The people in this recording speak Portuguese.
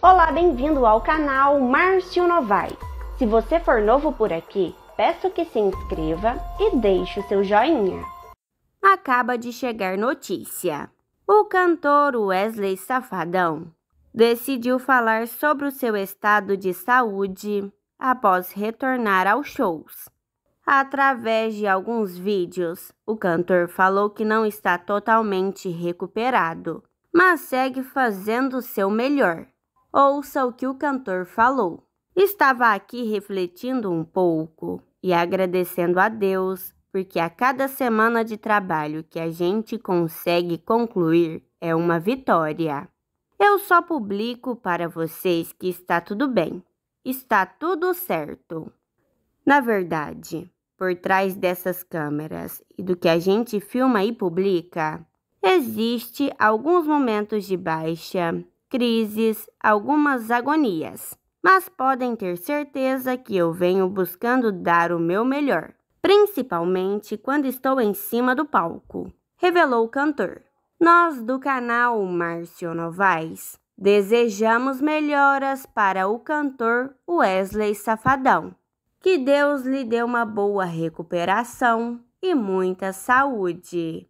Olá, bem-vindo ao canal Márcio Novaes. Se você for novo por aqui, peço que se inscreva e deixe o seu joinha. Acaba de chegar notícia. O cantor Wesley Safadão decidiu falar sobre o seu estado de saúde após retornar aos shows. Através de alguns vídeos, o cantor falou que não está totalmente recuperado, mas segue fazendo o seu melhor Ouça o que o cantor falou. Estava aqui refletindo um pouco e agradecendo a Deus, porque a cada semana de trabalho que a gente consegue concluir é uma vitória. Eu só publico para vocês que está tudo bem, está tudo certo. Na verdade, por trás dessas câmeras e do que a gente filma e publica, existe alguns momentos de baixa, crises, algumas agonias, mas podem ter certeza que eu venho buscando dar o meu melhor, principalmente quando estou em cima do palco, revelou o cantor. Nós do canal Márcio Novaes desejamos melhoras para o cantor Wesley Safadão. Que Deus lhe dê uma boa recuperação e muita saúde.